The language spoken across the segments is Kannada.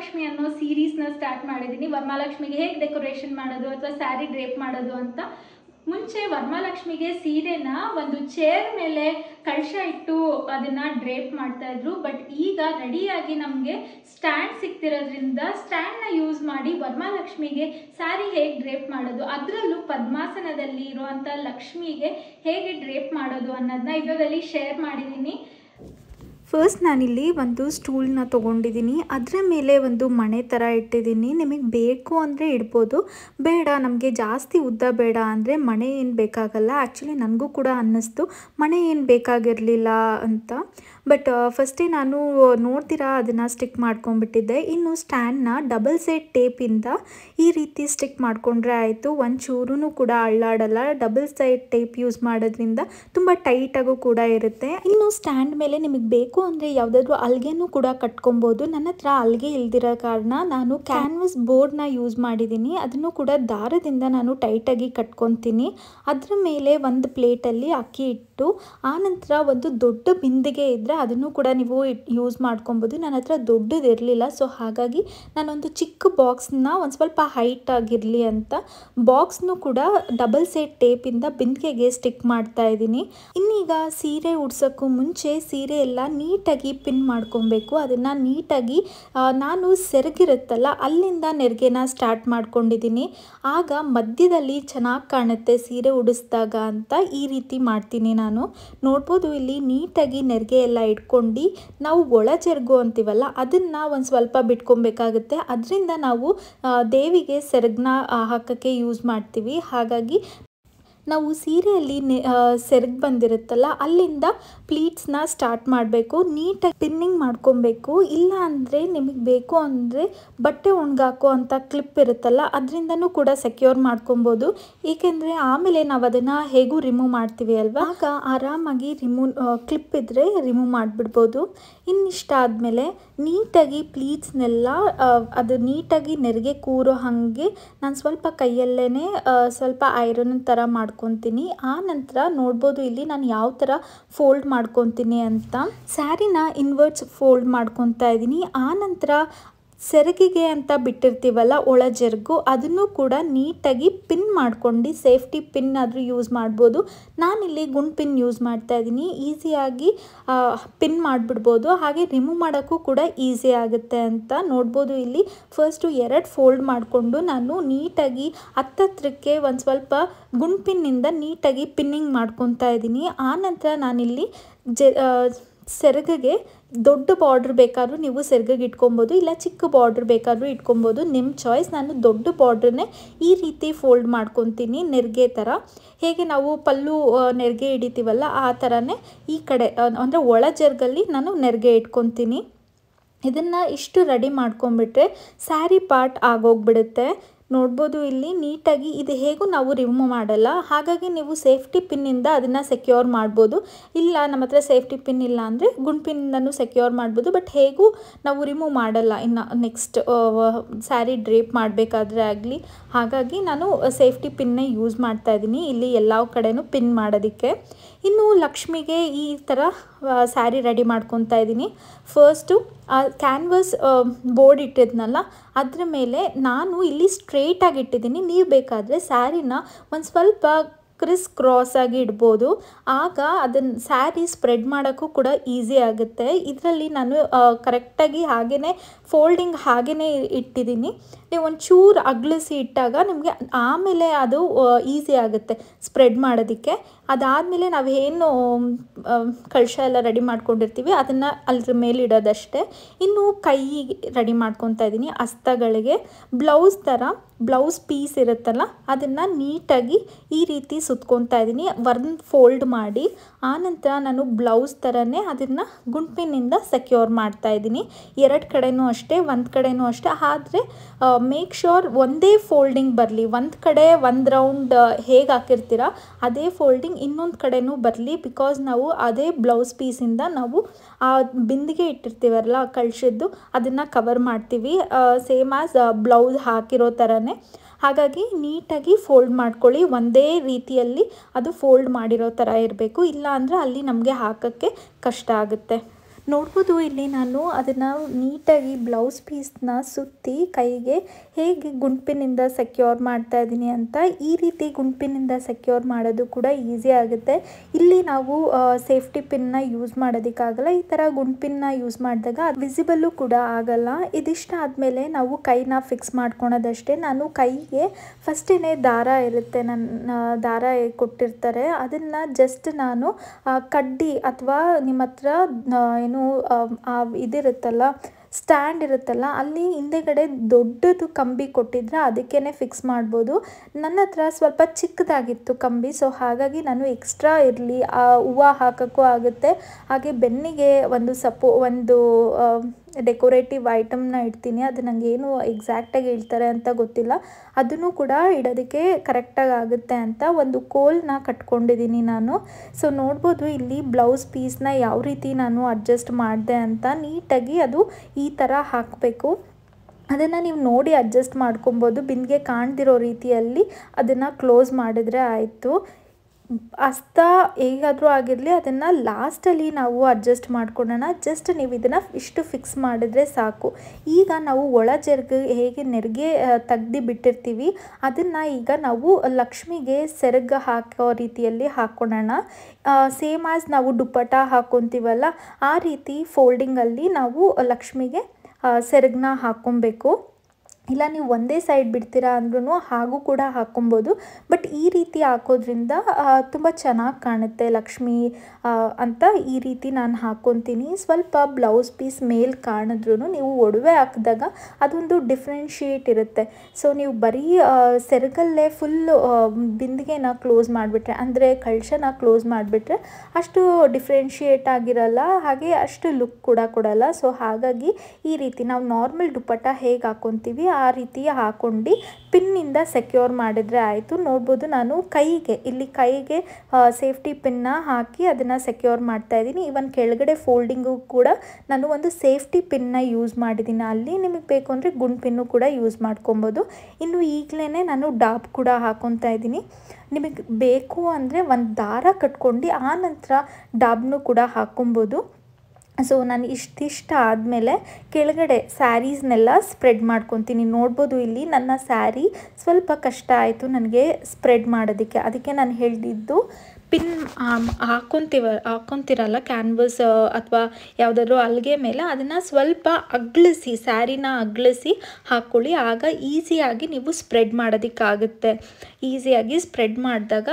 ವರ್ಮಾಲಕ್ಷ್ಮಿ ಅನ್ನೋ ಸೀರೀಸ್ನ ಸ್ಟಾರ್ಟ್ ಮಾಡಿದ್ದೀನಿ ವರ್ಮಾಲಕ್ಷ್ಮಿಗೆ ಹೇಗೆ ಡೆಕೋರೇಷನ್ ಮಾಡೋದು ಅಥವಾ ಸ್ಯಾರಿ ಡ್ರೇಪ್ ಮಾಡೋದು ಅಂತ ಮುಂಚೆ ವರ್ಮಾಲಕ್ಷ್ಮಿಗೆ ಸೀರೆನ ಒಂದು ಚೇರ್ ಮೇಲೆ ಕಳಶ ಇಟ್ಟು ಅದನ್ನ ಡ್ರೇಪ್ ಮಾಡ್ತಾ ಇದ್ರು ಬಟ್ ಈಗ ರೆಡಿಯಾಗಿ ನಮಗೆ ಸ್ಟ್ಯಾಂಡ್ ಸಿಕ್ತಿರೋದ್ರಿಂದ ನ ಯೂಸ್ ಮಾಡಿ ವರ್ಮಾಲಕ್ಷ್ಮಿಗೆ ಸ್ಯಾರಿ ಹೇಗೆ ಡ್ರೇಪ್ ಮಾಡೋದು ಅದರಲ್ಲೂ ಪದ್ಮಾಸನದಲ್ಲಿ ಇರುವಂತ ಲಕ್ಷ್ಮಿಗೆ ಹೇಗೆ ಡ್ರೇಪ್ ಮಾಡೋದು ಅನ್ನೋದನ್ನ ಇದರಲ್ಲಿ ಶೇರ್ ಮಾಡಿದ್ದೀನಿ ಫಸ್ಟ್ ನಾನಿಲ್ಲಿ ಒಂದು ಸ್ಟೂಲ್ನ ತೊಗೊಂಡಿದ್ದೀನಿ ಅದರ ಮೇಲೆ ಒಂದು ಮಣೆ ಥರ ಇಟ್ಟಿದ್ದೀನಿ ನಿಮಗೆ ಬೇಕು ಅಂದರೆ ಇಡ್ಬೋದು ಬೇಡ ನಮಗೆ ಜಾಸ್ತಿ ಉದ್ದ ಬೇಡ ಅಂದರೆ ಮಣೆ ಏನು ಬೇಕಾಗಲ್ಲ ಆ್ಯಕ್ಚುಲಿ ನನಗೂ ಕೂಡ ಅನ್ನಿಸ್ತು ಮಣೆ ಏನು ಬೇಕಾಗಿರಲಿಲ್ಲ ಅಂತ ಬಟ್ ಫಸ್ಟೇ ನಾನು ನೋಡ್ತೀರಾ ಅದನ್ನು ಸ್ಟಿಕ್ ಮಾಡ್ಕೊಂಡ್ಬಿಟ್ಟಿದ್ದೆ ಇನ್ನು ಸ್ಟ್ಯಾಂಡ್ನ ಡಬಲ್ ಸೈಡ್ ಟೇಪಿಂದ ಈ ರೀತಿ ಸ್ಟಿಕ್ ಮಾಡಿಕೊಂಡ್ರೆ ಆಯಿತು ಒಂದು ಚೂರೂ ಕೂಡ ಅಳ್ಳಾಡಲ್ಲ ಡಬಲ್ ಸೈಡ್ ಟೇಪ್ ಯೂಸ್ ಮಾಡೋದ್ರಿಂದ ತುಂಬ ಟೈಟಾಗೂ ಕೂಡ ಇರುತ್ತೆ ಇನ್ನು ಸ್ಟ್ಯಾಂಡ್ ಮೇಲೆ ನಿಮಗೆ ಬೇಕು ಅಂದರೆ ಯಾವುದಾದ್ರೂ ಅಲ್ಗೆನೂ ಕೂಡ ಕಟ್ಕೊಬೋದು ನನ್ನ ಹತ್ರ ಅಲ್ಗೆ ಇಲ್ದಿರೋ ಕಾರಣ ನಾನು ಕ್ಯಾನ್ವಸ್ ಬೋರ್ಡ್ನ ಯೂಸ್ ಮಾಡಿದ್ದೀನಿ ಅದನ್ನು ಕೂಡ ದಾರದಿಂದ ನಾನು ಟೈಟಾಗಿ ಕಟ್ಕೊತೀನಿ ಅದರ ಮೇಲೆ ಒಂದು ಪ್ಲೇಟಲ್ಲಿ ಅಕ್ಕಿ ಇಟ್ಟು ಆನಂತರ ಒಂದು ದೊಡ್ಡ ಬಿಂದಿಗೆ ಇದ್ದರೆ ಅದನ್ನು ಕೂಡ ನೀವು ಯೂಸ್ ಮಾಡ್ಕೊಬೋದು ನನ್ನ ಹತ್ರ ದೊಡ್ಡದಿರಲಿಲ್ಲ ಸೊ ಹಾಗಾಗಿ ನಾನೊಂದು ಚಿಕ್ಕ ಬಾಕ್ಸ್ನ ಒಂದು ಸ್ವಲ್ಪ ಹೈಟ್ ಆಗಿರಲಿ ಅಂತ ಬಾಕ್ಸ್ನು ಕೂಡ ಡಬಲ್ ಸೈಡ್ ಟೇಪಿಂದ ಬಿಂದಿಗೆಗೆ ಸ್ಟಿಕ್ ಮಾಡ್ತಾ ಇದ್ದೀನಿ ಇನ್ನೀಗ ಸೀರೆ ಉಡ್ಸೋಕ್ಕೂ ಮುಂಚೆ ಸೀರೆ ಎಲ್ಲ ನೀ ನೀಟಾಗಿ ಪಿನ್ ಮಾಡ್ಕೊಬೇಕು ಅದನ್ನು ನೀಟಾಗಿ ನಾನು ಸೆರಗಿರುತ್ತಲ್ಲ ಅಲ್ಲಿಂದ ನೆರಿಗೆನ ಸ್ಟಾರ್ಟ್ ಮಾಡ್ಕೊಂಡಿದ್ದೀನಿ ಆಗ ಮಧ್ಯದಲ್ಲಿ ಚೆನ್ನಾಗಿ ಕಾಣುತ್ತೆ ಸೀರೆ ಉಡಿಸ್ದಾಗ ಅಂತ ಈ ರೀತಿ ಮಾಡ್ತೀನಿ ನಾನು ನೋಡ್ಬೋದು ಇಲ್ಲಿ ನೀಟಾಗಿ ನೆರಿಗೆ ಎಲ್ಲ ಇಟ್ಕೊಂಡು ನಾವು ಒಳ ಅಂತೀವಲ್ಲ ಅದನ್ನು ಒಂದು ಸ್ವಲ್ಪ ಬಿಟ್ಕೊಬೇಕಾಗುತ್ತೆ ಅದರಿಂದ ನಾವು ದೇವಿಗೆ ಸೆರಗ್ನ ಹಾಕೋಕ್ಕೆ ಯೂಸ್ ಮಾಡ್ತೀವಿ ಹಾಗಾಗಿ ನಾವು ಸೀರೆಯಲ್ಲಿ ಸೆರಗ್ ಬಂದಿರುತ್ತಲ್ಲ ಅಲ್ಲಿಂದ ಪ್ಲೀಟ್ಸ್ನ ಸ್ಟಾರ್ಟ್ ಮಾಡಬೇಕು ನೀಟಾಗಿ ಪಿನ್ನಿಂಗ್ ಮಾಡ್ಕೊಬೇಕು ಇಲ್ಲ ಅಂದರೆ ನಿಮಗೆ ಬೇಕು ಅಂದರೆ ಬಟ್ಟೆ ಒಣಗಾಕೋ ಅಂತ ಕ್ಲಿಪ್ ಇರುತ್ತಲ್ಲ ಅದರಿಂದನೂ ಕೂಡ ಸೆಕ್ಯೂರ್ ಮಾಡ್ಕೊಬೋದು ಏಕೆಂದರೆ ಆಮೇಲೆ ನಾವು ಅದನ್ನು ಹೇಗೂ ರಿಮೂವ್ ಮಾಡ್ತೀವಿ ಅಲ್ವಾ ಆಗ ಆರಾಮಾಗಿ ರಿಮೂವ್ ಕ್ಲಿಪ್ ಇದ್ದರೆ ರಿಮೂವ್ ಮಾಡಿಬಿಡ್ಬೋದು ಇನ್ನಿಷ್ಟ ಆದಮೇಲೆ ನೀಟಾಗಿ ಪ್ಲೀಟ್ಸ್ನೆಲ್ಲ ಅದು ನೀಟಾಗಿ ನೆರಿಗೆ ಕೂರೋ ಹಾಗೆ ನಾನು ಸ್ವಲ್ಪ ಕೈಯಲ್ಲೇ ಸ್ವಲ್ಪ ಐರನ್ ಥರ ಮಾಡ್ಕೊ ಮಾಡ್ಕೊತೀನಿ ಆ ನಂತರ ನೋಡ್ಬೋದು ಇಲ್ಲಿ ನಾನು ಯಾವ ಥರ ಫೋಲ್ಡ್ ಮಾಡ್ಕೊತೀನಿ ಅಂತ ಸ್ಯಾರಿನ ಇನ್ವರ್ಟ್ಸ್ ಫೋಲ್ಡ್ ಮಾಡ್ಕೊತಾ ಇದ್ದೀನಿ ಆ ನಂತರ ಸೆರಗಿಗೆ ಅಂತ ಬಿಟ್ಟಿರ್ತೀವಲ್ಲ ಒಳ ಜರ್ಗು ಅದನ್ನು ಕೂಡ ನೀಟಾಗಿ ಪಿನ್ ಮಾಡ್ಕೊಂಡು ಸೇಫ್ಟಿ ಪಿನ್ ಆದರೂ ಯೂಸ್ ಮಾಡ್ಬೋದು ನಾನಿಲ್ಲಿ ಗುಂಡ್ ಪಿನ್ ಯೂಸ್ ಮಾಡ್ತಾ ಇದ್ದೀನಿ ಈಸಿಯಾಗಿ ಪಿನ್ ಮಾಡಿಬಿಡ್ಬೋದು ಹಾಗೆ ರಿಮೂವ್ ಮಾಡೋಕ್ಕೂ ಕೂಡ ಈಸಿ ಆಗುತ್ತೆ ಅಂತ ನೋಡ್ಬೋದು ಇಲ್ಲಿ ಫಸ್ಟು ಎರಡು ಫೋಲ್ಡ್ ಮಾಡಿಕೊಂಡು ನಾನು ನೀಟಾಗಿ ಹತ್ತತ್ರಕ್ಕೆ ಒಂದು ಸ್ವಲ್ಪ ಗುಂಡ್ ಪಿನ್ನಿಂದ ನೀಟಾಗಿ ಪಿನ್ನಿಂಗ್ ಮಾಡ್ಕೊತಾ ಇದ್ದೀನಿ ಆನಂತರ ನಾನಿಲ್ಲಿ ಜೆ ಸೆರಗಗೆ ದೊಡ್ಡ ಬಾರ್ಡ್ರ್ ಬೇಕಾದ್ರೂ ನೀವು ಸೆರಗಗೆ ಇಟ್ಕೊಬೋದು ಇಲ್ಲ ಚಿಕ್ಕ ಬಾರ್ಡ್ರ್ ಬೇಕಾದ್ರೂ ಇಟ್ಕೊಬೋದು ನಿಮ್ಮ ಚಾಯ್ಸ್ ನಾನು ದೊಡ್ಡ ಬಾರ್ಡ್ರನ್ನೇ ಈ ರೀತಿ ಫೋಲ್ಡ್ ಮಾಡ್ಕೊತೀನಿ ನೆರಿಗೆ ಥರ ಹೇಗೆ ನಾವು ಪಲ್ಲು ನೆರಿಗೆ ಹಿಡಿತೀವಲ್ಲ ಆ ಥರನೇ ಈ ಕಡೆ ಅಂದರೆ ಒಳ ಜರ್ಗಲ್ಲಿ ನಾನು ನೆರಿಗೆ ಇಟ್ಕೊತೀನಿ ಇದನ್ನು ಇಷ್ಟು ರೆಡಿ ಮಾಡ್ಕೊಂಬಿಟ್ರೆ ಸ್ಯಾರಿ ಪಾರ್ಟ್ ಆಗೋಗ್ಬಿಡುತ್ತೆ ನೋಡ್ಬೋದು ಇಲ್ಲಿ ನೀಟಾಗಿ ಇದು ಹೇಗೂ ನಾವು ರಿಮೂವ್ ಮಾಡಲ್ಲ ಹಾಗಾಗಿ ನೀವು ಸೇಫ್ಟಿ ಪಿನ್ನಿಂದ ಅದನ್ನು ಸೆಕ್ಯೂರ್ ಮಾಡ್ಬೋದು ಇಲ್ಲ ನಮ್ಮ ಹತ್ರ ಸೇಫ್ಟಿ ಪಿನ್ ಇಲ್ಲ ಅಂದರೆ ಗುಂಡ್ ಪಿನ್ನಿಂದನೂ ಸೆಕ್ಯೂರ್ ಮಾಡ್ಬೋದು ಬಟ್ ಹೇಗೂ ನಾವು ರಿಮೂವ್ ಮಾಡಲ್ಲ ಇನ್ನು ನೆಕ್ಸ್ಟ್ ಸ್ಯಾರಿ ಡ್ರೇಪ್ ಮಾಡಬೇಕಾದ್ರೆ ಆಗಲಿ ಹಾಗಾಗಿ ನಾನು ಸೇಫ್ಟಿ ಪಿನ್ನೇ ಯೂಸ್ ಮಾಡ್ತಾ ಇದ್ದೀನಿ ಇಲ್ಲಿ ಎಲ್ಲ ಕಡೆನೂ ಪಿನ್ ಮಾಡೋದಕ್ಕೆ ಇನ್ನು ಲಕ್ಷ್ಮಿಗೆ ಈ ಥರ ಸ್ಯಾರಿ ರೆಡಿ ಮಾಡ್ಕೊತಾ ಇದ್ದೀನಿ ಫಸ್ಟು ಕ್ಯಾನ್ವಸ್ ಬೋರ್ಡ್ ಇಟ್ಟಿದ್ನಲ್ಲ ಅದ್ರ ಮೇಲೆ ನಾನು ಇಲ್ಲಿ ಸ್ಟ್ರೇಟಾಗಿ ಇಟ್ಟಿದ್ದೀನಿ ನೀವು ಬೇಕಾದರೆ ಸ್ಯಾರಿನ ಒಂದು ಸ್ವಲ್ಪ ಕ್ರಿಸ್ ಕ್ರಾಸ್ ಆಗಿ ಇಡ್ಬೋದು ಆಗ ಅದನ್ನು ಸ್ಯಾರಿ ಸ್ಪ್ರೆಡ್ ಮಾಡೋಕ್ಕೂ ಕೂಡ ಈಸಿ ಆಗುತ್ತೆ ಇದರಲ್ಲಿ ನಾನು ಕರೆಕ್ಟಾಗಿ ಹಾಗೆಯೇ ಫೋಲ್ಡಿಂಗ್ ಹಾಗೆಯೇ ಇಟ್ಟಿದ್ದೀನಿ ನೀವು ಒಂಚೂರು ಅಗ್ಲಿಸಿ ಇಟ್ಟಾಗ ನಿಮಗೆ ಆಮೇಲೆ ಅದು ಈಸಿ ಆಗುತ್ತೆ ಸ್ಪ್ರೆಡ್ ಮಾಡೋದಕ್ಕೆ ಅದಾದಮೇಲೆ ನಾವೇನು ಕಳಶ ಎಲ್ಲ ರೆಡಿ ಮಾಡ್ಕೊಂಡಿರ್ತೀವಿ ಅದನ್ನು ಅದ್ರ ಮೇಲೆ ಇಡೋದಷ್ಟೇ ಇನ್ನು ಕೈಗೆ ರೆಡಿ ಮಾಡ್ಕೊತಾ ಇದ್ದೀನಿ ಹಸ್ತಗಳಿಗೆ ಬ್ಲೌಸ್ ಥರ ಬ್ಲೌಸ್ ಪೀಸ್ ಇರುತ್ತಲ್ಲ ಅದನ್ನು ನೀಟಾಗಿ ಈ ರೀತಿ ಸುತ್ಕೊತಾ ಇದ್ದೀನಿ ವರ್ನ್ ಫೋಲ್ಡ್ ಮಾಡಿ ಆನಂತರ ನಾನು ಬ್ಲೌಸ್ ಥರನೇ ಅದನ್ನು ಗುಂಪಿನಿಂದ ಸೆಕ್ಯೂರ್ ಮಾಡ್ತಾ ಎರಡು ಕಡೆಯೂ ಅಷ್ಟೇ ಒಂದು ಕಡೆನೂ ಅಷ್ಟೇ ಆದರೆ ಮೇಕ್ ಶೋರ್ ಒಂದೇ ಫೋಲ್ಡಿಂಗ್ ಬರಲಿ ಒಂದು ಕಡೆ ಒಂದು ರೌಂಡ್ ಹೇಗೆ ಹಾಕಿರ್ತೀರ ಅದೇ ಫೋಲ್ಡಿಂಗ್ ಇನ್ನೊಂದು ಕಡೆನೂ ಬರಲಿ ಬಿಕಾಸ್ ನಾವು ಅದೇ ಬ್ಲೌಸ್ ಪೀಸಿಂದ ನಾವು ಆ ಬಿಂದಿಗೆ ಇಟ್ಟಿರ್ತೀವಲ್ಲ ಕಳಿಸಿದ್ದು ಅದನ್ನು ಕವರ್ ಮಾಡ್ತೀವಿ ಸೇಮ್ ಆಸ್ ಬ್ಲೌಸ್ ಹಾಕಿರೋ ಥರನೇ ಹಾಗಾಗಿ ನೀಟಾಗಿ ಫೋಲ್ಡ್ ಮಾಡ್ಕೊಳ್ಳಿ ಒಂದೇ ರೀತಿಯಲ್ಲಿ ಅದು ಫೋಲ್ಡ್ ಮಾಡಿರೋ ಥರ ಇರಬೇಕು ಇಲ್ಲ ಅಂದರೆ ಅಲ್ಲಿ ನಮಗೆ ಹಾಕೋಕ್ಕೆ ಕಷ್ಟ ಆಗುತ್ತೆ ನೋಡ್ಬೋದು ಇಲ್ಲಿ ನಾನು ಅದನ್ನು ನೀಟಾಗಿ ಬ್ಲೌಸ್ ಪೀಸ್ನ ಸುತ್ತಿ ಕೈಗೆ ಹೇಗೆ ಗುಂಪಿನಿಂದ ಸೆಕ್ಯೂರ್ ಮಾಡ್ತಾ ಇದ್ದೀನಿ ಅಂತ ಈ ರೀತಿ ಗುಂಪಿನಿಂದ ಸೆಕ್ಯೂರ್ ಮಾಡೋದು ಕೂಡ ಈಸಿ ಆಗುತ್ತೆ ಇಲ್ಲಿ ನಾವು ಸೇಫ್ಟಿ ಪಿನ್ನ ಯೂಸ್ ಮಾಡೋದಕ್ಕಾಗಲ್ಲ ಈ ಥರ ಗುಂಪಿನ ಯೂಸ್ ಮಾಡಿದಾಗ ವಿಸಿಬಲ್ಲು ಕೂಡ ಆಗಲ್ಲ ಇದಿಷ್ಟ ಆದಮೇಲೆ ನಾವು ಕೈನ ಫಿಕ್ಸ್ ಮಾಡ್ಕೊಳೋದಷ್ಟೇ ನಾನು ಕೈಗೆ ಫಸ್ಟೇನೆ ದಾರ ಇರುತ್ತೆ ನನ್ನ ದಾರ ಕೊಟ್ಟಿರ್ತಾರೆ ಅದನ್ನು ಜಸ್ಟ್ ನಾನು ಕಡ್ಡಿ ಅಥವಾ ನಿಮ್ಮ ಹತ್ರ ಏನು ಇದಿರುತ್ತಲ್ಲ ಸ್ಟ್ಯಾಂಡ್ ಇರುತ್ತಲ್ಲ ಅಲ್ಲಿ ಹಿಂದೆಗಡೆ ದೊಡ್ಡದು ಕಂಬಿ ಕೊಟ್ಟಿದ್ರೆ ಅದಕ್ಕೇ ಫಿಕ್ಸ್ ಮಾಡ್ಬೋದು ನನ್ನ ಹತ್ರ ಸ್ವಲ್ಪ ಚಿಕ್ಕದಾಗಿತ್ತು ಕಂಬಿ ಸೊ ಹಾಗಾಗಿ ನಾನು ಎಕ್ಸ್ಟ್ರಾ ಇರಲಿ ಆ ಹೂವು ಹಾಕೋಕ್ಕೂ ಆಗುತ್ತೆ ಹಾಗೆ ಬೆನ್ನಿಗೆ ಒಂದು ಸಪೋ ಒಂದು ಡೆಕೋರೇಟಿವ್ ಐಟಮ್ನ ಇಡ್ತೀನಿ ಅದು ನನಗೆ ಏನು ಎಕ್ಸಾಕ್ಟಾಗಿ ಹೇಳ್ತಾರೆ ಅಂತ ಗೊತ್ತಿಲ್ಲ ಅದನ್ನು ಕೂಡ ಇಡೋದಕ್ಕೆ ಕರೆಕ್ಟಾಗಿ ಆಗುತ್ತೆ ಅಂತ ಒಂದು ಕೋಲ್ನ ಕಟ್ಕೊಂಡಿದ್ದೀನಿ ನಾನು ಸೊ ನೋಡ್ಬೋದು ಇಲ್ಲಿ ಬ್ಲೌಸ್ ಪೀಸ್ನ ಯಾವ ರೀತಿ ನಾನು ಅಡ್ಜಸ್ಟ್ ಮಾಡಿದೆ ಅಂತ ನೀಟಾಗಿ ಅದು ಈ ಥರ ಹಾಕಬೇಕು ಅದನ್ನು ನೀವು ನೋಡಿ ಅಡ್ಜಸ್ಟ್ ಮಾಡ್ಕೊಬೋದು ಬಿಂದಿಗೆ ಕಾಣ್ದಿರೋ ರೀತಿಯಲ್ಲಿ ಅದನ್ನು ಕ್ಲೋಸ್ ಮಾಡಿದರೆ ಆಯಿತು ಅಸ್ತ ಹೇಗಾದರೂ ಆಗಿರಲಿ ಅದನ್ನು ಲಾಸ್ಟಲ್ಲಿ ನಾವು ಅಡ್ಜಸ್ಟ್ ಮಾಡ್ಕೊಳ್ಳೋಣ ಜಸ್ಟ್ ನೀವು ಇದನ್ನು ಇಷ್ಟು ಫಿಕ್ಸ್ ಮಾಡಿದ್ರೆ ಸಾಕು ಈಗ ನಾವು ಒಳ ಜರ್ಗ ಹೇಗೆ ನೆರಿಗೆ ತೆಗ್ದು ಬಿಟ್ಟಿರ್ತೀವಿ ಅದನ್ನು ಈಗ ನಾವು ಲಕ್ಷ್ಮಿಗೆ ಸೆರಗ ಹಾಕೋ ರೀತಿಯಲ್ಲಿ ಹಾಕ್ಕೊಳ್ಳೋಣ ಸೇಮ್ ಆಸ್ ನಾವು ದುಪ್ಪಟ ಹಾಕ್ಕೊತೀವಲ್ಲ ಆ ರೀತಿ ಫೋಲ್ಡಿಂಗಲ್ಲಿ ನಾವು ಲಕ್ಷ್ಮಿಗೆ ಸೆರಗನ್ನ ಹಾಕ್ಕೊಬೇಕು ಇಲ್ಲ ನೀವು ಒಂದೇ ಸೈಡ್ ಬಿಡ್ತೀರಾ ಅಂದ್ರೂ ಹಾಗೂ ಕೂಡ ಹಾಕ್ಕೊಬೋದು ಬಟ್ ಈ ರೀತಿ ಹಾಕೋದ್ರಿಂದ ತುಂಬ ಚೆನ್ನಾಗಿ ಕಾಣುತ್ತೆ ಲಕ್ಷ್ಮಿ ಅಂತ ಈ ರೀತಿ ನಾನು ಹಾಕ್ಕೊತೀನಿ ಸ್ವಲ್ಪ ಬ್ಲೌಸ್ ಪೀಸ್ ಮೇಲೆ ಕಾಣಿದ್ರೂ ನೀವು ಒಡವೆ ಹಾಕಿದಾಗ ಅದೊಂದು ಡಿಫ್ರೆನ್ಷಿಯೇಟ್ ಇರುತ್ತೆ ಸೊ ನೀವು ಬರೀ ಸೆರಗಲ್ಲೇ ಫುಲ್ಲು ಬಿಂದಿಗೆನ ಕ್ಲೋಸ್ ಮಾಡಿಬಿಟ್ರೆ ಅಂದರೆ ಕಳ್ಶನ ಕ್ಲೋಸ್ ಮಾಡಿಬಿಟ್ರೆ ಅಷ್ಟು ಡಿಫ್ರೆನ್ಷಿಯೇಟ್ ಆಗಿರಲ್ಲ ಹಾಗೆ ಅಷ್ಟು ಲುಕ್ ಕೂಡ ಕೊಡಲ್ಲ ಸೊ ಹಾಗಾಗಿ ಈ ರೀತಿ ನಾವು ನಾರ್ಮಲ್ ದುಪ್ಪಟ್ಟ ಹೇಗೆ ಹಾಕ್ಕೊತೀವಿ ಆ ರೀತಿ ಹಾಕೊಂಡು ಪಿನ್ನಿಂದ ಸೆಕ್ಯೂರ್ ಮಾಡಿದರೆ ಆಯಿತು ನೋಡ್ಬೋದು ನಾನು ಕೈಗೆ ಇಲ್ಲಿ ಕೈಗೆ ಸೇಫ್ಟಿ ಪಿನ್ನ ಹಾಕಿ ಅದನ್ನು ಸೆಕ್ಯೂರ್ ಮಾಡ್ತಾ ಇದ್ದೀನಿ ಈವನ್ ಕೆಳಗಡೆ ಫೋಲ್ಡಿಂಗು ಕೂಡ ನಾನು ಒಂದು ಸೇಫ್ಟಿ ಪಿನ್ನ ಯೂಸ್ ಮಾಡಿದ್ದೀನಿ ಅಲ್ಲಿ ನಿಮಗೆ ಬೇಕು ಅಂದರೆ ಗುಂಡು ಪಿನ್ನು ಕೂಡ ಯೂಸ್ ಮಾಡ್ಕೊಬೋದು ಇನ್ನು ಈಗಲೇ ನಾನು ಡಾಬ್ ಕೂಡ ಹಾಕೊತಾ ಇದ್ದೀನಿ ನಿಮಗೆ ಬೇಕು ಅಂದರೆ ಒಂದು ದಾರ ಕಟ್ಕೊಂಡು ಆ ನಂತರ ಡಾಬ್ನು ಕೂಡ ಹಾಕೊಬೋದು ಸೊ ನಾನು ಇಷ್ಟಿಷ್ಟ ಆದಮೇಲೆ ಕೆಳಗಡೆ ಸ್ಯಾರೀಸ್ನೆಲ್ಲ ಸ್ಪ್ರೆಡ್ ಮಾಡ್ಕೊತೀನಿ ನೋಡ್ಬೋದು ಇಲ್ಲಿ ನನ್ನ ಸ್ಯಾರಿ ಸ್ವಲ್ಪ ಕಷ್ಟ ಆಯಿತು ನನಗೆ ಸ್ಪ್ರೆಡ್ ಮಾಡೋದಕ್ಕೆ ಅದಕ್ಕೆ ನಾನು ಹೇಳಿದ್ದು ಪಿನ್ ಹಾಕೊತೀವ ಹಾಕೊತೀರಲ್ಲ ಕ್ಯಾನ್ವಸ್ ಅಥವಾ ಯಾವುದಾದ್ರು ಅಲ್ಲಿಗೆ ಮೇಲೆ ಅದನ್ನು ಸ್ವಲ್ಪ ಅಗ್ಲಿಸಿ ಸ್ಯಾರಿನ ಅಗ್ಲಿಸಿ ಹಾಕ್ಕೊಳ್ಳಿ ಆಗ ಈಸಿಯಾಗಿ ನೀವು ಸ್ಪ್ರೆಡ್ ಮಾಡೋದಕ್ಕಾಗುತ್ತೆ ಈಸಿಯಾಗಿ ಸ್ಪ್ರೆಡ್ ಮಾಡಿದಾಗ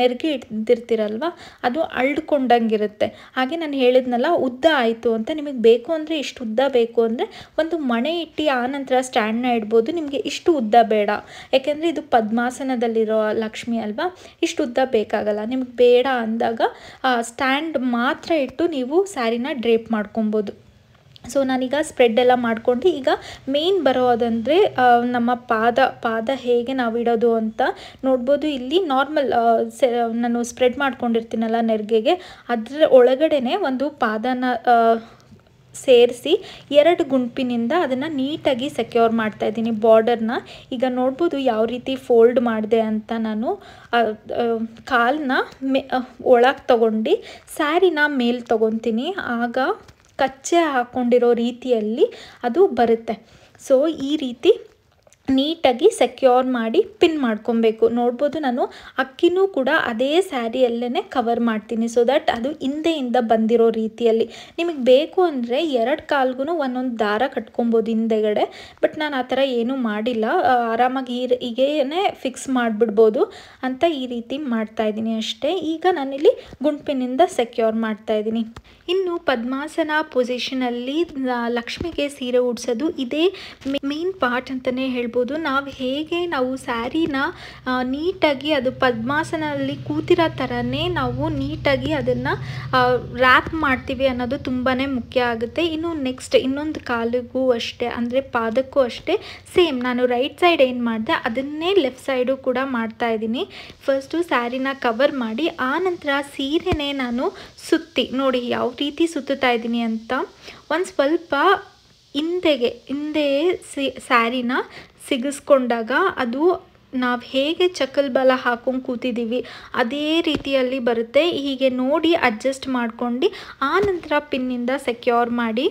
ನೆರಿಗೆ ಇಟ್ಟಿರ್ತಿರಲ್ವ ಅದು ಅಳ್ಕೊಂಡಂಗಿರುತ್ತೆ ಹಾಗೆ ನಾನು ಹೇಳಿದ್ನಲ್ಲ ಉದ್ದ ಆಯಿತು ಅಂತ ನಿಮಗೆ ಬೇಕು ಅಂದರೆ ಇಷ್ಟು ಉದ್ದ ಬೇಕು ಅಂದರೆ ಒಂದು ಮಣೆ ಇಟ್ಟು ಆ ನಂತರ ಸ್ಟ್ಯಾಂಡ್ನ ಇಡ್ಬೋದು ನಿಮಗೆ ಇಷ್ಟು ಉದ್ದ ಬೇಡ ಯಾಕೆಂದರೆ ಇದು ಪದ್ಮಾಸನದಲ್ಲಿರೋ ಲಕ್ಷ್ಮಿ ಅಲ್ವಾ ಇಷ್ಟು ಉದ್ದ ಬೇಕಾಗಲ್ಲ ನಿಮಗೆ ಬೇಡ ಅಂದಾಗ ಸ್ಟ್ಯಾಂಡ್ ಮಾತ್ರ ಇಟ್ಟು ನೀವು ಸ್ಯಾರಿನ ಡ್ರೇಪ್ ಮಾಡ್ಕೊಬೋದು ಸೊ ನಾನೀಗ ಸ್ಪ್ರೆಡ್ ಎಲ್ಲ ಮಾಡ್ಕೊಂಡು ಈಗ ಮೇನ್ ಬರೋದಂದರೆ ನಮ್ಮ ಪಾದ ಪಾದ ಹೇಗೆ ನಾವು ಇಡೋದು ಅಂತ ನೋಡ್ಬೋದು ಇಲ್ಲಿ ನಾರ್ಮಲ್ ನಾನು ಸ್ಪ್ರೆಡ್ ಮಾಡ್ಕೊಂಡಿರ್ತೀನಲ್ಲ ನೆರಿಗೆಗೆ ಅದರ ಒಳಗಡೆ ಒಂದು ಪಾದನ ಸೇರಿಸಿ ಎರಡು ಗುಂಪಿನಿಂದ ಅದನ್ನು ನೀಟಾಗಿ ಸೆಕ್ಯೂರ್ ಮಾಡ್ತಾ ಇದ್ದೀನಿ ಬಾರ್ಡರ್ನ ಈಗ ನೋಡ್ಬೋದು ಯಾವ ರೀತಿ ಫೋಲ್ಡ್ ಮಾಡಿದೆ ಅಂತ ನಾನು ಕಾಲನ್ನ ಮೆ ಒಳಗೆ ತೊಗೊಂಡು ಸ್ಯಾರಿನ ಮೇಲೆ ತೊಗೊತೀನಿ ಆಗ ಕಚ್ಚೆ ಹಾಕ್ಕೊಂಡಿರೋ ರೀತಿಯಲ್ಲಿ ಅದು ಬರುತ್ತೆ ಸೊ ಈ ರೀತಿ ನೀಟಾಗಿ ಸೆಕ್ಯೂರ್ ಮಾಡಿ ಪಿನ್ ಮಾಡ್ಕೊಬೇಕು ನೋಡ್ಬೋದು ನಾನು ಅಕ್ಕಿನೂ ಕೂಡ ಅದೇ ಸ್ಯಾರಿಯಲ್ಲೇ ಕವರ್ ಮಾಡ್ತೀನಿ ಸೊ ದಟ್ ಅದು ಹಿಂದೆಯಿಂದ ಬಂದಿರೋ ರೀತಿಯಲ್ಲಿ ನಿಮಗೆ ಬೇಕು ಅಂದರೆ ಎರಡು ಕಾಲ್ಗೂ ಒಂದೊಂದು ದಾರ ಕಟ್ಕೊಬೋದು ಹಿಂದೆಗಡೆ ಬಟ್ ನಾನು ಆ ಥರ ಏನೂ ಮಾಡಿಲ್ಲ ಆರಾಮಾಗಿ ಈ ಫಿಕ್ಸ್ ಮಾಡಿಬಿಡ್ಬೋದು ಅಂತ ಈ ರೀತಿ ಮಾಡ್ತಾಯಿದ್ದೀನಿ ಅಷ್ಟೇ ಈಗ ನಾನಿಲ್ಲಿ ಗುಂಡ್ಪಿನಿಂದ ಸೆಕ್ಯೂರ್ ಮಾಡ್ತಾಯಿದ್ದೀನಿ ಇನ್ನು ಪದ್ಮಾಸನ ಪೊಸಿಷನಲ್ಲಿ ಲಕ್ಷ್ಮಿಗೆ ಸೀರೆ ಉಡ್ಸೋದು ಇದೇ ಮೇನ್ ಪಾರ್ಟ್ ಅಂತಲೇ ಹೇಳ್ಬೋದು ಹೇಳ್ಬೋದು ನಾವು ಹೇಗೆ ನಾವು ಸ್ಯಾರಿನ ನೀಟಾಗಿ ಅದು ಪದ್ಮಾಸನಲ್ಲಿ ಕೂತಿರೋ ಥರನೇ ನಾವು ನೀಟಾಗಿ ಅದನ್ನು ರ್ಯಾಪ್ ಮಾಡ್ತೀವಿ ಅನ್ನೋದು ತುಂಬಾ ಮುಖ್ಯ ಆಗುತ್ತೆ ಇನ್ನು ನೆಕ್ಸ್ಟ್ ಇನ್ನೊಂದು ಕಾಲಿಗೂ ಅಷ್ಟೇ ಅಂದರೆ ಪಾದಕ್ಕೂ ಅಷ್ಟೇ ಸೇಮ್ ನಾನು ರೈಟ್ ಸೈಡ್ ಏನು ಮಾಡಿದೆ ಅದನ್ನೇ ಲೆಫ್ಟ್ ಸೈಡು ಕೂಡ ಮಾಡ್ತಾ ಇದ್ದೀನಿ ಫಸ್ಟು ಸ್ಯಾರಿನ ಕವರ್ ಮಾಡಿ ಆ ನಂತರ ಸೀರೆನೇ ನಾನು ಸುತ್ತಿ ನೋಡಿ ಯಾವ ರೀತಿ ಸುತ್ತುತ್ತಾ ಇದ್ದೀನಿ ಅಂತ ಒಂದು ಸ್ವಲ್ಪ ಹಿಂದೆಗೆ ಹಿಂದೆ ಸ್ಯಾರಿನ ಸಿಗಿಸ್ಕೊಂಡಾಗ ಅದು ನಾವು ಹೇಗೆ ಚಕಲ್ ಬಲ ಹಾಕೊಂಡು ಕೂತಿದ್ದೀವಿ ಅದೇ ರೀತಿಯಲ್ಲಿ ಬರುತ್ತೆ ಹೀಗೆ ನೋಡಿ ಅಡ್ಜಸ್ಟ್ ಮಾಡ್ಕೊಂಡು ಆ ನಂತರ ಪಿನ್ನಿಂದ ಸೆಕ್ಯೂರ್ ಮಾಡಿ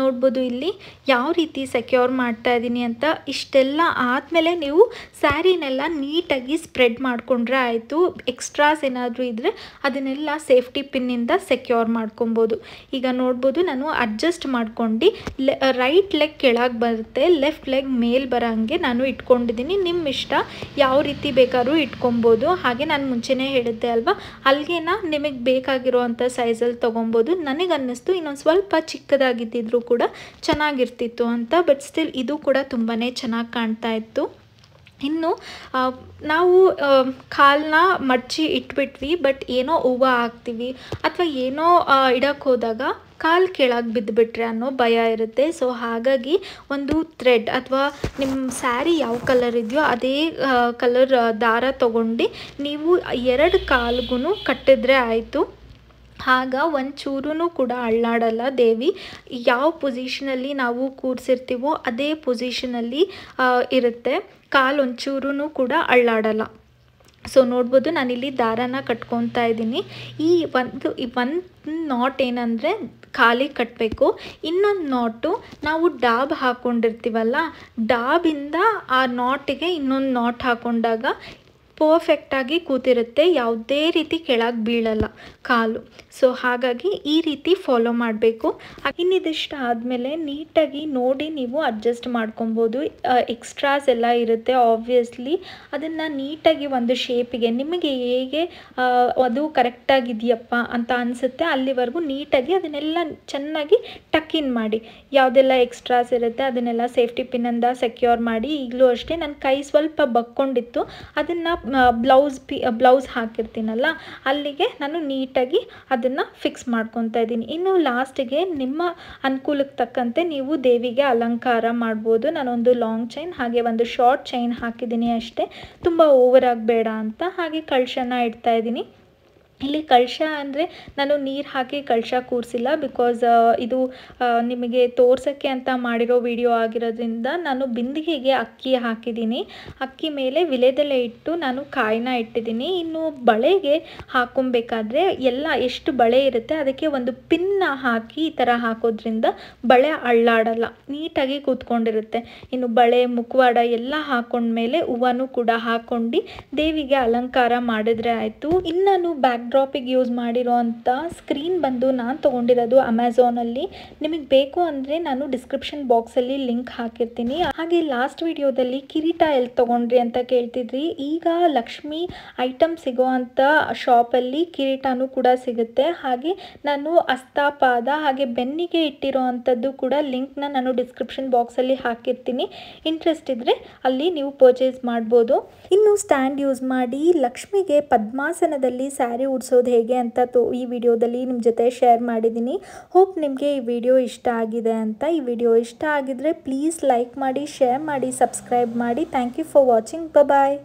ನೋಡ್ಬೋದು ಇಲ್ಲಿ ಯಾವ ರೀತಿ ಸೆಕ್ಯೂರ್ ಮಾಡ್ತಾ ಇದ್ದೀನಿ ಅಂತ ಇಷ್ಟೆಲ್ಲ ಆದಮೇಲೆ ನೀವು ಸ್ಯಾರಿನೆಲ್ಲ ನೀಟಾಗಿ ಸ್ಪ್ರೆಡ್ ಮಾಡಿಕೊಂಡ್ರೆ ಆಯಿತು ಎಕ್ಸ್ಟ್ರಾಸ್ ಏನಾದರೂ ಇದ್ದರೆ ಅದನ್ನೆಲ್ಲ ಸೇಫ್ಟಿ ಪಿನ್ನಿಂದ ಸೆಕ್ಯೂರ್ ಮಾಡ್ಕೊಬೋದು ಈಗ ನೋಡ್ಬೋದು ನಾನು ಅಡ್ಜಸ್ಟ್ ಮಾಡ್ಕೊಂಡು ರೈಟ್ ಲೆಗ್ ಕೆಳಗೆ ಬರುತ್ತೆ ಲೆಫ್ಟ್ ಲೆಗ್ ಮೇಲೆ ಬರೋಂಗೆ ನಾನು ಇಟ್ಕೊಂಡಿದ್ದೀನಿ ನಿಮ್ಮ ಇಷ್ಟ ಯಾವ ರೀತಿ ಬೇಕಾದ್ರೂ ಇಟ್ಕೊಬೋದು ಹಾಗೆ ನಾನು ಮುಂಚೆನೇ ಹೇಳಿದ್ದೆ ಅಲ್ವಾ ಅಲ್ಲಿಗೆನ ನಿಮಗೆ ಬೇಕಾಗಿರೋ ಅಂಥ ಸೈಜಲ್ಲಿ ತೊಗೊಬೋದು ನನಗೆ ಅನ್ನಿಸ್ತು ಇನ್ನೊಂದು ಸ್ವಲ್ಪ ಚಿಕ್ಕದಾಗಿದ್ದಿದ್ರು ಕೂಡ ಚೆನ್ನಾಗಿರ್ತಿತ್ತು ಅಂತ ಬಟ್ ಸ್ಟಿಲ್ ಇದು ಕೂಡ ತುಂಬಾ ಚೆನ್ನಾಗಿ ಕಾಣ್ತಾ ಇತ್ತು ಇನ್ನು ನಾವು ಕಾಲನ್ನ ಮಡಚಿ ಇಟ್ಬಿಟ್ವಿ ಬಟ್ ಏನೋ ಹೂವ ಹಾಕ್ತೀವಿ ಅಥವಾ ಏನೋ ಇಡಕ್ಕೆ ಹೋದಾಗ ಕಾಲು ಕೆಳಗೆ ಬಿದ್ದುಬಿಟ್ರೆ ಅನ್ನೋ ಭಯ ಇರುತ್ತೆ ಸೊ ಹಾಗಾಗಿ ಒಂದು ಥ್ರೆಡ್ ಅಥವಾ ನಿಮ್ಮ ಸ್ಯಾರಿ ಯಾವ ಕಲರ್ ಇದೆಯೋ ಅದೇ ಕಲರ್ ದಾರ ತಗೊಂಡು ನೀವು ಎರಡು ಕಾಲ್ಗೂ ಕಟ್ಟಿದ್ರೆ ಆಯಿತು ಆಗ ಒಂಚೂರೂ ಕೂಡ ಅಳ್ಳಾಡಲ್ಲ ದೇವಿ ಯಾವ ಪೊಸಿಷನಲ್ಲಿ ನಾವು ಕೂರಿಸಿರ್ತೀವೋ ಅದೇ ಪೊಸಿಷನಲ್ಲಿ ಇರುತ್ತೆ ಕಾಲು ಒಂಚೂರೂ ಕೂಡ ಅಳ್ಳಾಡಲ್ಲ ಸೊ ನೋಡ್ಬೋದು ನಾನಿಲ್ಲಿ ದಾರಾನ ಕಟ್ಕೊತಾ ಇದ್ದೀನಿ ಈ ಒಂದು ಈ ಒಂದು ನಾಟ್ ಏನಂದರೆ ಖಾಲಿಗೆ ಕಟ್ಟಬೇಕು ಇನ್ನೊಂದು ನಾಟು ನಾವು ಡಾಬ್ ಹಾಕ್ಕೊಂಡಿರ್ತೀವಲ್ಲ ಡಾಬಿಂದ ಆ ನಾಟಿಗೆ ಇನ್ನೊಂದು ನಾಟ್ ಹಾಕ್ಕೊಂಡಾಗ ಪರ್ಫೆಕ್ಟಾಗಿ ಕೂತಿರುತ್ತೆ ಯಾವುದೇ ರೀತಿ ಕೆಳಗೆ ಬೀಳಲ್ಲ ಕಾಲು ಸೊ ಹಾಗಾಗಿ ಈ ರೀತಿ ಫಾಲೋ ಮಾಡಬೇಕು ಇನ್ನಿದಿಷ್ಟು ಆದಮೇಲೆ ನೀಟಾಗಿ ನೋಡಿ ನೀವು ಅಡ್ಜಸ್ಟ್ ಮಾಡ್ಕೊಬೋದು ಎಕ್ಸ್ಟ್ರಾಸ್ ಎಲ್ಲ ಇರುತ್ತೆ ಆಬ್ವಿಯಸ್ಲಿ ಅದನ್ನು ನೀಟಾಗಿ ಒಂದು ಶೇಪಿಗೆ ನಿಮಗೆ ಹೇಗೆ ಅದು ಕರೆಕ್ಟಾಗಿದೆಯಪ್ಪ ಅಂತ ಅನಿಸುತ್ತೆ ಅಲ್ಲಿವರೆಗೂ ನೀಟಾಗಿ ಅದನ್ನೆಲ್ಲ ಚೆನ್ನಾಗಿ ಟಕ್ಕಿನ್ ಮಾಡಿ ಯಾವುದೆಲ್ಲ ಎಕ್ಸ್ಟ್ರಾಸ್ ಇರುತ್ತೆ ಅದನ್ನೆಲ್ಲ ಸೇಫ್ಟಿ ಪಿನ್ನಿಂದ ಸೆಕ್ಯೂರ್ ಮಾಡಿ ಈಗಲೂ ಅಷ್ಟೇ ನನ್ನ ಕೈ ಸ್ವಲ್ಪ ಬಕ್ಕೊಂಡಿತ್ತು ಅದನ್ನು ಬ್ಲೌಸ್ ಪಿ ಬ್ಲೌಸ್ ಹಾಕಿರ್ತೀನಲ್ಲ ಅಲ್ಲಿಗೆ ನಾನು ನೀಟ್ ನೀಟಾಗಿ ಅದನ್ನು ಫಿಕ್ಸ್ ಮಾಡ್ಕೊತಾ ಇದ್ದೀನಿ ಇನ್ನು ಲಾಸ್ಟಿಗೆ ನಿಮ್ಮ ಅನುಕೂಲಕ್ಕೆ ತಕ್ಕಂತೆ ನೀವು ದೇವಿಗೆ ಅಲಂಕಾರ ಮಾಡ್ಬೋದು ನಾನೊಂದು ಲಾಂಗ್ ಚೈನ್ ಹಾಗೆ ಒಂದು ಶಾರ್ಟ್ ಚೈನ್ ಹಾಕಿದ್ದೀನಿ ಅಷ್ಟೇ ತುಂಬ ಓವರ್ ಆಗಬೇಡ ಅಂತ ಹಾಗೆ ಕಳಶನ ಇಡ್ತಾ ಇದ್ದೀನಿ ಇಲ್ಲಿ ಕಳಶ ಅಂದರೆ ನಾನು ನೀರು ಹಾಕಿ ಕಳಶ ಕೂರಿಸಿಲ್ಲ ಬಿಕಾಸ್ ಇದು ನಿಮಗೆ ತೋರ್ಸೋಕ್ಕೆ ಅಂತ ಮಾಡಿರೋ ವಿಡಿಯೋ ಆಗಿರೋದ್ರಿಂದ ನಾನು ಬಿಂದಿಗೆಗೆ ಅಕ್ಕಿ ಹಾಕಿದ್ದೀನಿ ಅಕ್ಕಿ ಮೇಲೆ ವಿಲೆದೆಲೆ ಇಟ್ಟು ನಾನು ಕಾಯಿನ ಇಟ್ಟಿದ್ದೀನಿ ಇನ್ನು ಬಳೆಗೆ ಹಾಕೊಬೇಕಾದ್ರೆ ಎಲ್ಲ ಎಷ್ಟು ಬಳೆ ಇರುತ್ತೆ ಅದಕ್ಕೆ ಒಂದು ಪಿನ್ನ ಹಾಕಿ ಈ ಥರ ಹಾಕೋದ್ರಿಂದ ಬಳೆ ಅಳ್ಳಾಡಲ್ಲ ನೀಟಾಗಿ ಕೂತ್ಕೊಂಡಿರುತ್ತೆ ಇನ್ನು ಬಳೆ ಮುಖವಾಡ ಎಲ್ಲ ಹಾಕೊಂಡ್ಮೇಲೆ ಹೂವನ್ನು ಕೂಡ ಹಾಕೊಂಡು ದೇವಿಗೆ ಅಲಂಕಾರ ಮಾಡಿದ್ರೆ ಆಯಿತು ಇನ್ನು ಬ್ಯಾಗ್ ಬ್ಯಾಕ್ ಡ್ರಾಪಿಗೆ ಯೂಸ್ ಮಾಡಿರೋ ಸ್ಕ್ರೀನ್ ಬಂದು ನಾನು ತೊಗೊಂಡಿರೋದು ಅಮೆಝಾನಲ್ಲಿ ನಿಮಗೆ ಬೇಕು ಅಂದರೆ ನಾನು ಡಿಸ್ಕ್ರಿಪ್ಷನ್ ಬಾಕ್ಸಲ್ಲಿ ಲಿಂಕ್ ಹಾಕಿರ್ತೀನಿ ಹಾಗೆ ಲಾಸ್ಟ್ ವಿಡಿಯೋದಲ್ಲಿ ಕಿರೀಟ ಎಲ್ಲಿ ತೊಗೊಂಡ್ರಿ ಅಂತ ಕೇಳ್ತಿದ್ರಿ ಈಗ ಲಕ್ಷ್ಮಿ ಐಟಮ್ ಸಿಗೋ ಅಂಥ ಶಾಪಲ್ಲಿ ಕಿರೀಟನೂ ಕೂಡ ಸಿಗುತ್ತೆ ಹಾಗೆ ನಾನು ಅಸ್ತಾಪಾದ ಹಾಗೆ ಬೆನ್ನಿಗೆ ಇಟ್ಟಿರೋ ಅಂಥದ್ದು ಕೂಡ ಲಿಂಕ್ನ ನಾನು ಡಿಸ್ಕ್ರಿಪ್ಷನ್ ಬಾಕ್ಸಲ್ಲಿ ಹಾಕಿರ್ತೀನಿ ಇಂಟ್ರೆಸ್ಟ್ ಇದ್ದರೆ ಅಲ್ಲಿ ನೀವು ಪರ್ಚೇಸ್ ಮಾಡ್ಬೋದು ಇನ್ನು ಸ್ಟ್ಯಾಂಡ್ ಯೂಸ್ ಮಾಡಿ ಲಕ್ಷ್ಮಿಗೆ ಪದ್ಮಾಸನದಲ್ಲಿ ಸ್ಯಾರಿ ಕೂಡಿಸೋದು ಹೇಗೆ ಅಂತ ತೋ ಈ ವಿಡಿಯೋದಲ್ಲಿ ನಿಮ್ಮ ಜೊತೆ ಶೇರ್ ಮಾಡಿದ್ದೀನಿ ಹೋಪ್ ನಿಮಗೆ ಈ ವಿಡಿಯೋ ಇಷ್ಟ ಆಗಿದೆ ಅಂತ ಈ ವಿಡಿಯೋ ಇಷ್ಟ ಆಗಿದ್ರೆ ಪ್ಲೀಸ್ ಲೈಕ್ ಮಾಡಿ ಶೇರ್ ಮಾಡಿ ಸಬ್ಸ್ಕ್ರೈಬ್ ಮಾಡಿ ಥ್ಯಾಂಕ್ ಯು ಫಾರ್ ವಾಚಿಂಗ್ ಬ ಬಾಯ್